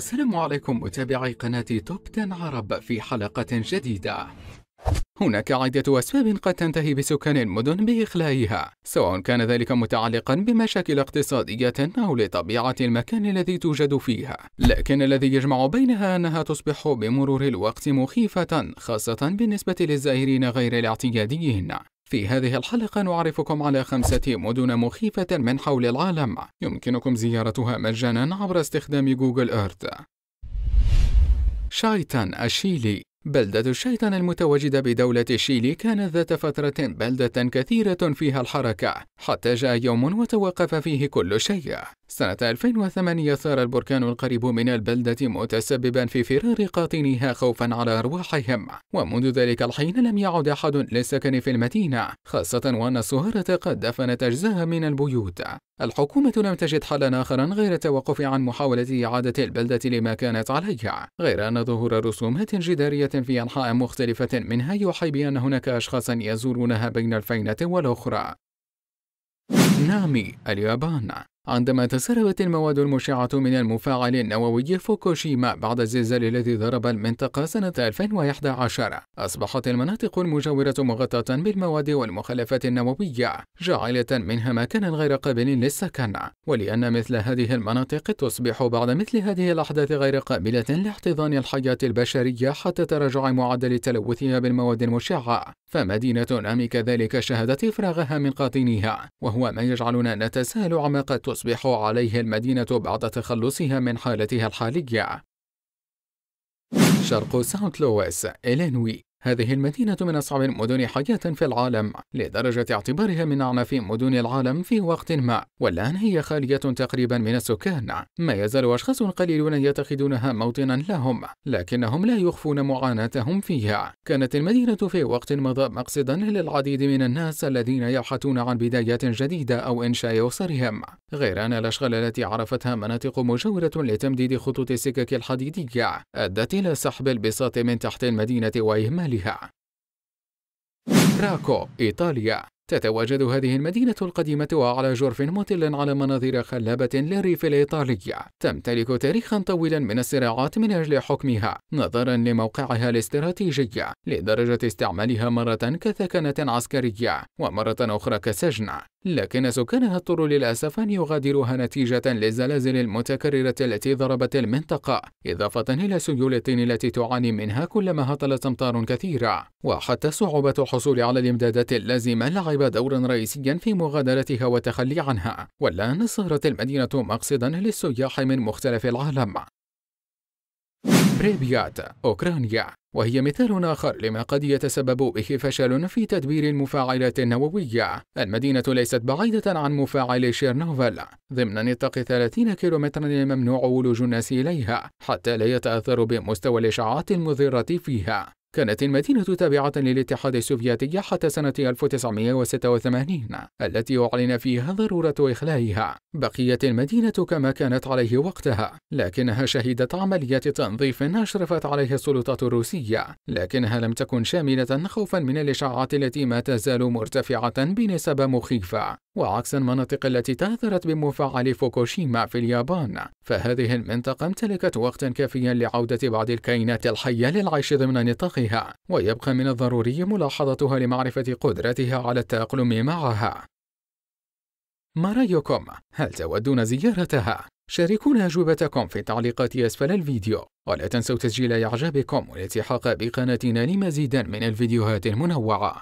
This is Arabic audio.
السلام عليكم متابعي قناة توب 10 عرب في حلقة جديدة هناك عدة أسباب قد تنتهي بسكان المدن بإخلائها سواء كان ذلك متعلقا بمشاكل اقتصادية أو لطبيعة المكان الذي توجد فيها لكن الذي يجمع بينها أنها تصبح بمرور الوقت مخيفة خاصة بالنسبة للزائرين غير الاعتياديين في هذه الحلقة نعرفكم على خمسة مدن مخيفة من حول العالم يمكنكم زيارتها مجانا عبر استخدام جوجل إيرث شايتان الشيلي بلدة الشيطان المتواجدة بدولة شيلي كانت ذات فترة بلدة كثيرة فيها الحركة حتى جاء يوم وتوقف فيه كل شيء سنة 2008 صار البركان القريب من البلدة متسببا في فرار قاطنيها خوفا على أرواحهم ومنذ ذلك الحين لم يعد أحد للسكن في المدينة خاصة وأن الصهارة قد دفنت أجزاء من البيوت الحكومة لم تجد حلا آخرا غير التوقف عن محاولة إعادة البلدة لما كانت عليها غير أن ظهور رسومات جدارية في أنحاء مختلفة منها يوحي بأن هناك أشخاصا يزورونها بين الفينة والأخرى نامي اليابان عندما تسربت المواد المشعة من المفاعل النووي فوكوشيما بعد الزلزال الذي ضرب المنطقة سنة 2011 أصبحت المناطق المجاورة مغطاة بالمواد والمخلفات النووية جاعلة منها مكانا غير قابل للسكن ولأن مثل هذه المناطق تصبح بعد مثل هذه الأحداث غير قابلة لاحتضان الحياة البشرية حتى تراجع معدل تلوثها بالمواد المشعة فمدينة أمي كذلك شهدت إفراغها من قاطنها وهو ما يجعلنا نتساءل عما قد تصبح عليه المدينة بعد تخلصها من حالتها الحالية شرق ساوث لويس إلينوي هذه المدينة من أصعب المدن حياة في العالم لدرجة اعتبارها من أعنف مدن العالم في وقت ما والآن هي خالية تقريبا من السكان ما يزال أشخاص قليلون يتخذونها موطنا لهم لكنهم لا يخفون معاناتهم فيها كانت المدينة في وقت مضى مقصدا للعديد من الناس الذين يبحثون عن بدايات جديدة أو إنشاء أسرهم غير أن الأشغال التي عرفتها مناطق مجاورة لتمديد خطوط السكك الحديدية أدت إلى سحب البساط من تحت المدينة وإهمالها أهلها راكو إيطاليا تتواجد هذه المدينة القديمة وعلى جرف مطل على مناظر خلابة للريف الإيطالي تمتلك تاريخا طويلا من الصراعات من أجل حكمها نظرا لموقعها الاستراتيجي لدرجة استعمالها مرة كثكنة عسكرية ومرة أخرى كسجن لكن سكانها اضطروا للأسف أن يغادروها نتيجة للزلازل المتكررة التي ضربت المنطقة إضافة إلى سيول الطين التي تعاني منها كلما هطلت أمطار كثيرة وحتى صعوبة الحصول على الإمدادات اللازمة لعب دورا رئيسيا في مغادرتها والتخلي عنها والآن صارت المدينة مقصدا للسياح من مختلف العالم بريبيات أوكرانيا وهي مثال آخر لما قد يتسبب به فشل في تدبير المفاعلات النووية. المدينة ليست بعيدة عن مفاعل شيرنوفل، ضمن نطاق 30 كيلومترا الممنوع ولوج الناس إليها، حتى لا يتأثر بمستوى الإشعاعات المضرة فيها. كانت المدينة تابعة للاتحاد السوفيتي حتى سنة 1986 التي أعلن فيها ضرورة إخلائها. بقيت المدينة كما كانت عليه وقتها، لكنها شهدت عمليات تنظيف أشرفت عليها السلطات الروسية، لكنها لم تكن شاملة خوفا من الإشاعات التي ما تزال مرتفعة بنسب مخيفة. وعكس المناطق التي تأثرت بمفاعل فوكوشيما في اليابان، فهذه المنطقة امتلكت وقتا كافيا لعودة بعض الكائنات الحية للعيش ضمن نطاق أخلاقها ويبقى من الضروري ملاحظتها لمعرفة قدرتها على التأقلم معها ما رأيكم؟ هل تودون زيارتها؟ شاركونا أجوبتكم في التعليقات أسفل الفيديو ولا تنسوا تسجيل إعجابكم والالتحاق بقناتنا لمزيد من الفيديوهات المنوعة